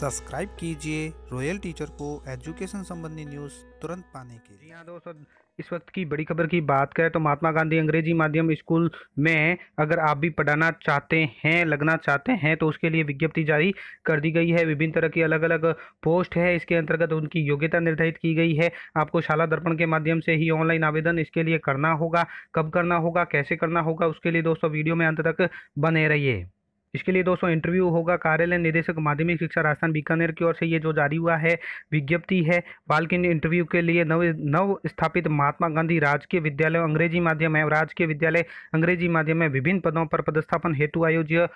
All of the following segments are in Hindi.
सब्सक्राइब कीजिए रॉयल टीचर को एजुकेशन संबंधी न्यूज़ तुरंत पाने के लिए यहाँ दोस्तों इस वक्त की बड़ी खबर की बात करें तो महात्मा गांधी अंग्रेजी माध्यम स्कूल में अगर आप भी पढ़ाना चाहते हैं लगना चाहते हैं तो उसके लिए विज्ञप्ति जारी कर दी गई है विभिन्न तरह की अलग अलग पोस्ट है इसके अंतर्गत उनकी योग्यता निर्धारित की गई है आपको शाला दर्पण के माध्यम से ही ऑनलाइन आवेदन इसके लिए करना होगा कब करना होगा कैसे करना होगा उसके लिए दोस्तों वीडियो में अंत तक बने रहिए इसके लिए दोस्तों इंटरव्यू होगा कार्यालय निदेशक माध्यमिक शिक्षा राजस्थान बीकानेर की ओर से ये जो जारी हुआ है विज्ञप्ति है बालकिन इंटरव्यू के लिए नव नव स्थापित महात्मा गांधी राजकीय विद्यालय अंग्रेजी माध्यम है राजकीय विद्यालय अंग्रेजी माध्यम में विभिन्न पदों पर पदस्थापन हेतु आयोजित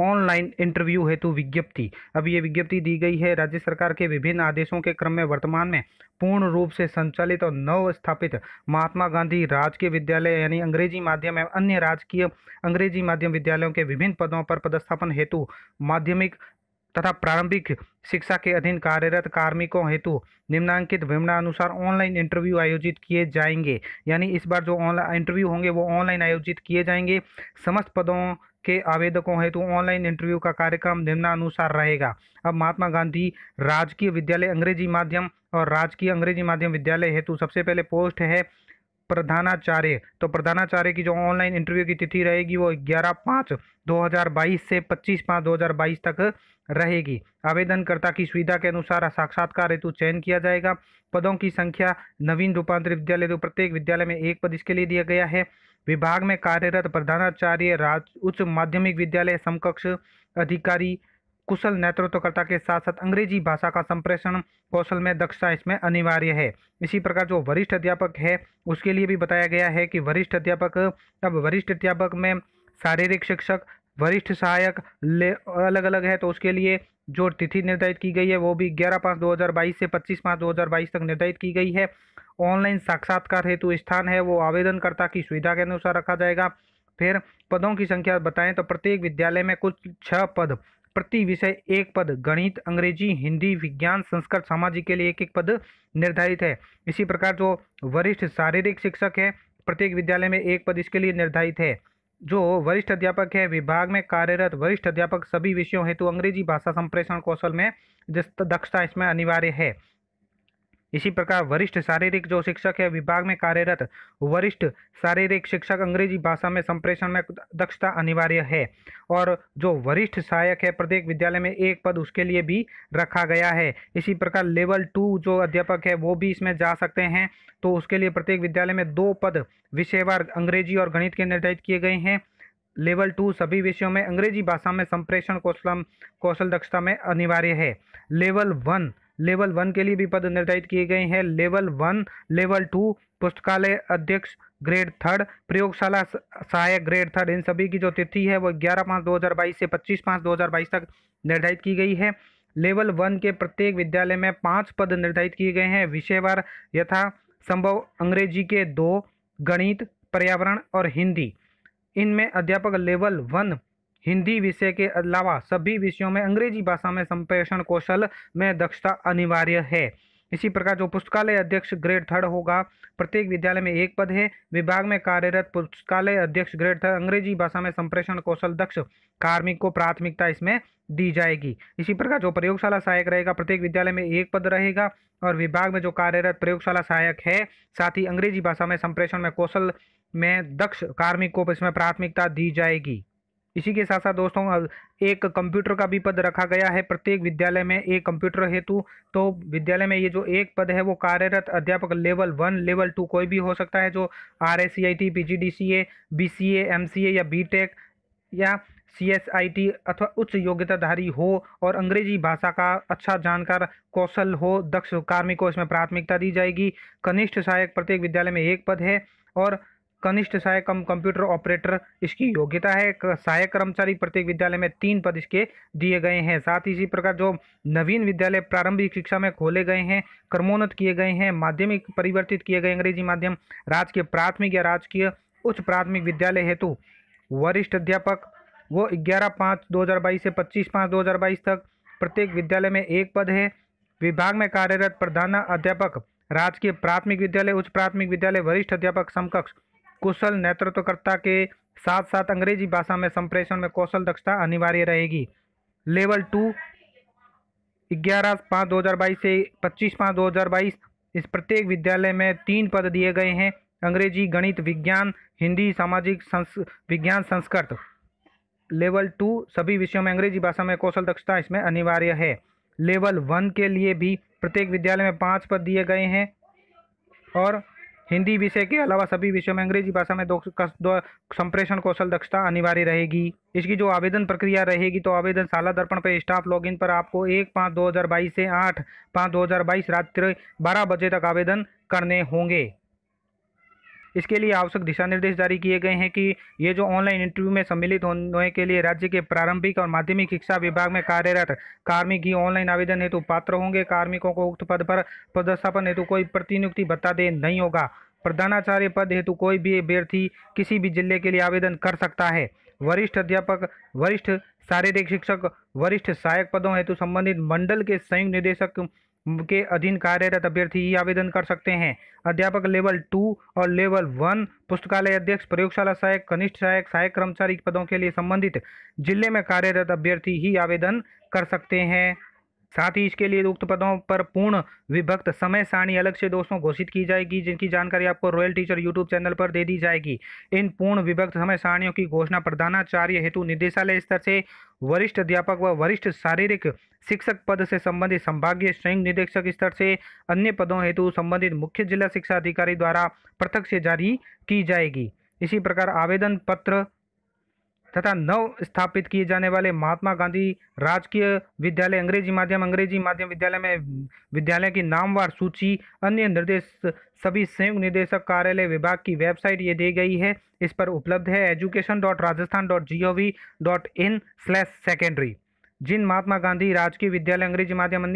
ऑनलाइन इंटरव्यू हेतु विज्ञप्ति अब ये विज्ञप्ति दी गई है राज्य सरकार के विभिन्न आदेशों के क्रम में वर्तमान में पूर्ण रूप से संचालित और नव स्थापित महात्मा गांधी राजकीय विद्यालय यानी अंग्रेजी माध्यम एवं अन्य राजकीय अंग्रेजी माध्यम विद्यालयों के विभिन्न पदों पर पदस्थापन हेतु माध्यमिक तथा प्रारंभिक शिक्षा के अधीन कार्यरत कार्मिकों हेतु निम्नांकित अनुसार ऑनलाइन इंटरव्यू आयोजित किए जाएंगे यानी इस बार जो ऑनलाइन इंटरव्यू होंगे वो ऑनलाइन आयोजित किए जाएंगे समस्त पदों के आवेदकों हेतु ऑनलाइन इंटरव्यू का कार्यक्रम निम्नानुसार रहेगा अब महात्मा गांधी राजकीय विद्यालय अंग्रेजी माध्यम और राजकीय अंग्रेजी माध्यम विद्यालय हेतु सबसे पहले पोस्ट है प्रधानाचार्य तो प्रधानाचार्य की जो ऑनलाइन इंटरव्यू की तिथि रहेगी वो ग्यारह पाँच 2022 से 25 पाँच 2022 तक रहेगी आवेदनकर्ता की सुविधा के अनुसार साक्षात्कार हेतु चयन किया जाएगा पदों की संख्या नवीन रूपांतरित विद्यालय तो प्रत्येक विद्यालय में एक पद इसके लिए दिया गया है विभाग में कार्यरत प्रधानाचार्य राज उच्च माध्यमिक विद्यालय समकक्ष अधिकारी कुशल नेतृत्वकर्ता के साथ साथ अंग्रेजी भाषा का संप्रेषण कौशल में दक्षता इसमें अनिवार्य है इसी प्रकार जो वरिष्ठ अध्यापक है उसके लिए भी बताया गया है कि वरिष्ठ अध्यापक अब वरिष्ठ अध्यापक में शारीरिक शिक्षक वरिष्ठ सहायक अलग अलग है तो उसके लिए जो तिथि निर्धारित की गई है वो भी ग्यारह पाँच दो हज़ार बाईस से पच्चीस पाँच दो हज़ार बाईस तक निर्धारित की गई है ऑनलाइन साक्षात्कार हेतु स्थान है वो आवेदनकर्ता की सुविधा के अनुसार रखा जाएगा फिर पदों की संख्या बताएं तो प्रत्येक विद्यालय में कुल छः पद प्रति विषय एक पद गणित अंग्रेजी हिंदी विज्ञान संस्कृत सामाजिक के लिए एक एक पद निर्धारित है इसी प्रकार जो वरिष्ठ शारीरिक शिक्षक है प्रत्येक विद्यालय में एक पद इसके लिए निर्धारित है जो वरिष्ठ अध्यापक है विभाग में कार्यरत वरिष्ठ अध्यापक सभी विषयों हेतु अंग्रेजी भाषा संप्रेषण कौशल में दक्षता इसमें अनिवार्य है इसी प्रकार वरिष्ठ शारीरिक जो शिक्षक है विभाग में कार्यरत वरिष्ठ शारीरिक शिक्षक अंग्रेजी भाषा में संप्रेषण में दक्षता अनिवार्य है और जो वरिष्ठ सहायक है प्रत्येक विद्यालय में एक पद उसके लिए भी रखा गया है इसी प्रकार लेवल टू जो अध्यापक है वो भी इसमें जा सकते हैं तो उसके लिए प्रत्येक विद्यालय में दो पद विषयवार अंग्रेजी और गणित के निर्धारित किए गए हैं लेवल टू सभी विषयों में अंग्रेजी भाषा में संप्रेषण कौशल कौशल दक्षता में अनिवार्य है लेवल वन लेवल वन के लिए भी पद निर्धारित किए गए हैं लेवल वन लेवल टू पुस्तकालय अध्यक्ष ग्रेड थर्ड प्रयोगशाला सहायक ग्रेड थर्ड इन सभी की जो तिथि है वो ग्यारह पाँच दो हज़ार बाईस से पच्चीस पाँच दो हज़ार बाईस तक निर्धारित की गई है लेवल वन के प्रत्येक विद्यालय में पाँच पद निर्धारित किए गए हैं विषयवार यथा संभव अंग्रेजी के दो गणित पर्यावरण और हिंदी इनमें अध्यापक लेवल वन हिंदी विषय के अलावा सभी विषयों में अंग्रेजी भाषा में संप्रेषण कौशल में दक्षता अनिवार्य है इसी प्रकार जो पुस्तकालय अध्यक्ष ग्रेड थर्ड होगा प्रत्येक विद्यालय में एक पद है विभाग में कार्यरत पुस्तकालय अध्यक्ष ग्रेड थर्ड अंग्रेजी भाषा में संप्रेषण कौशल दक्ष कार्मिक को प्राथमिकता इसमें दी जाएगी इसी प्रकार जो प्रयोगशाला सहायक रहेगा प्रत्येक विद्यालय में एक पद रहेगा और विभाग में जो कार्यरत प्रयोगशाला सहायक है साथ ही अंग्रेजी भाषा में संप्रेषण में कौशल में दक्ष कार्मिक को इसमें प्राथमिकता दी जाएगी इसी के साथ साथ दोस्तों एक कंप्यूटर का भी पद रखा गया है प्रत्येक विद्यालय में एक कंप्यूटर हेतु तो विद्यालय में ये जो एक पद है वो कार्यरत अध्यापक लेवल वन लेवल टू कोई भी हो सकता है जो R S C I T P G D C A B C M C A या बी टेक या सी एस आई टी अथवा उच्च योग्यताधारी हो और अंग्रेजी भाषा का अच्छा जानकार कौशल हो दक्ष कार्मिक को इसमें प्राथमिकता दी जाएगी कनिष्ठ सहायक प्रत्येक विद्यालय में एक पद है और कनिष्ठ सहायक कम कंप्यूटर ऑपरेटर इसकी योग्यता है सहायक कर्मचारी प्रत्येक विद्यालय में तीन पद इसके दिए गए हैं साथ ही इसी प्रकार जो नवीन विद्यालय प्रारंभिक शिक्षा में खोले गए हैं क्रमोन्नत किए गए हैं माध्यमिक परिवर्तित किए गए अंग्रेजी माध्यम राजकीय प्राथमिक या राजकीय उच्च प्राथमिक विद्यालय हेतु वरिष्ठ अध्यापक वो ग्यारह पाँच दो हज़ार बाईस से पच्चीस पाँच दो हज़ार बाईस तक प्रत्येक विद्यालय में एक पद है विभाग में कार्यरत प्रधान अध्यापक राजकीय प्राथमिक विद्यालय उच्च प्राथमिक विद्यालय वरिष्ठ अध्यापक समकक्ष कुशल नेतृत्वकर्ता के साथ साथ अंग्रेजी भाषा में संप्रेषण में कौशल दक्षता अनिवार्य रहेगी लेवल टू ग्यारह पाँच दो हज़ार बाईस से पच्चीस पाँच दो हज़ार बाईस इस प्रत्येक विद्यालय में तीन पद दिए गए हैं अंग्रेजी गणित विज्ञान हिंदी सामाजिक संस विज्ञान संस्कृत लेवल टू सभी विषयों में अंग्रेजी भाषा में कौशल दक्षता इसमें अनिवार्य है लेवल वन के लिए भी प्रत्येक विद्यालय में पाँच पद दिए गए हैं और हिंदी विषय के अलावा सभी विषयों में अंग्रेजी भाषा में दो, संप्रेषण कौशल दक्षता अनिवार्य रहेगी इसकी जो आवेदन प्रक्रिया रहेगी तो आवेदन शाला दर्पण पर स्टाफ लॉगिन पर आपको एक पाँच दो हज़ार बाईस से आठ पाँच दो हज़ार बाईस रात्रि बारह बजे तक आवेदन करने होंगे इसके लिए आवश्यक दिशा निर्देश जारी किए गए हैं कि ये जो ऑनलाइन इंटरव्यू में सम्मिलित होने के लिए राज्य के प्रारंभिक और माध्यमिक शिक्षा विभाग में कार्यरत कार्मिक ही ऑनलाइन आवेदन हेतु पात्र होंगे कार्मिकों को उक्त पद पर पदस्थापन हेतु कोई प्रतिनियुक्ति भत्ता दे नहीं होगा प्रधानाचार्य पद हेतु कोई भी अभ्यर्थी किसी भी जिले के लिए आवेदन कर सकता है वरिष्ठ अध्यापक वरिष्ठ शारीरिक शिक्षक वरिष्ठ सहायक पदों हेतु संबंधित मंडल के संयुक्त निदेशक के अधीन कार्यरत अभ्यर्थी ही आवेदन कर सकते हैं अध्यापक लेवल टू और लेवल वन पुस्तकालय अध्यक्ष प्रयोगशाला सहायक कनिष्ठ सहायक सहायक कर्मचारी पदों के लिए संबंधित जिले में कार्यरत अभ्यर्थी ही आवेदन कर सकते हैं साथ ही इसके लिए उक्त पदों पर पूर्ण विभक्त समय सारणी अलग से दोस्तों घोषित की जाएगी जिनकी जानकारी आपको रॉयल टीचर यूट्यूब चैनल पर दे दी जाएगी इन पूर्ण विभक्त समय सारणियों की घोषणा प्रधानाचार्य हेतु निदेशालय स्तर से वरिष्ठ अध्यापक व वरिष्ठ शारीरिक शिक्षक पद से संबंधित संभागीय संयुक्त निदेशक स्तर से अन्य पदों हेतु संबंधित मुख्य जिला शिक्षा अधिकारी द्वारा पृथक से जारी की जाएगी इसी प्रकार आवेदन पत्र तथा नव स्थापित किए जाने वाले महात्मा गांधी राजकीय विद्यालय अंग्रेजी माध्यम अंग्रेजी माध्यम विद्यालय में विद्यालय की नामवार सूची अन्य निर्देश सभी संयुक्त निदेशक कार्यालय विभाग की वेबसाइट ये दी गई है इस पर उपलब्ध है education dot Rajasthan dot G O V dot in slash secondary जिन महात्मा गांधी राजकीय विद्यालय अंग्रेजी माध्यम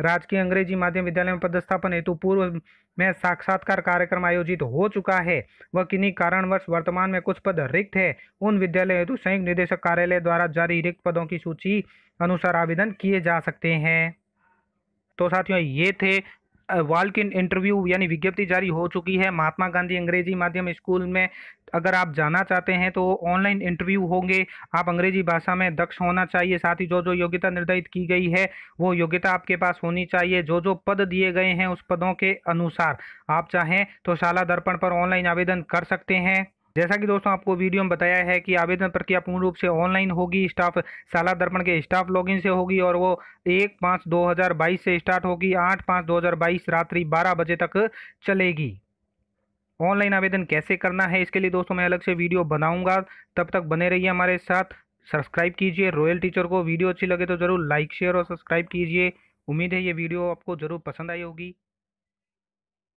राजकीय अंग्रेजी माध्यम विद्यालय में पदस्थापन हेतु पूर्व में साक्षात्कार कार्यक्रम आयोजित हो चुका है वह किन्हीं कारणवश वर्तमान में कुछ पद रिक्त है उन विद्यालय हेतु संयुक्त निदेशक कार्यालय द्वारा जारी रिक्त पदों की सूची अनुसार आवेदन किए जा सकते हैं तो साथियों ये थे वाल्क इन इंटरव्यू यानी विज्ञप्ति जारी हो चुकी है महात्मा गांधी अंग्रेजी माध्यम स्कूल में अगर आप जाना चाहते हैं तो ऑनलाइन इंटरव्यू होंगे आप अंग्रेजी भाषा में दक्ष होना चाहिए साथ ही जो जो योग्यता निर्धारित की गई है वो योग्यता आपके पास होनी चाहिए जो जो पद दिए गए हैं उस पदों के अनुसार आप चाहें तो शाला दर्पण पर ऑनलाइन आवेदन कर सकते हैं जैसा कि दोस्तों आपको वीडियो में बताया है कि आवेदन प्रक्रिया पूर्ण रूप से ऑनलाइन होगी स्टाफ शाला दर्पण के स्टाफ लॉगिन से होगी और वो एक पाँच दो हज़ार बाईस से स्टार्ट होगी आठ पाँच दो हज़ार बाईस रात्रि बारह बजे तक चलेगी ऑनलाइन आवेदन कैसे करना है इसके लिए दोस्तों मैं अलग से वीडियो बनाऊंगा तब तक बने रहिए हमारे साथ सब्सक्राइब कीजिए रॉयल टीचर को वीडियो अच्छी लगे तो ज़रूर लाइक शेयर और सब्सक्राइब कीजिए उम्मीद है ये वीडियो आपको ज़रूर पसंद आई होगी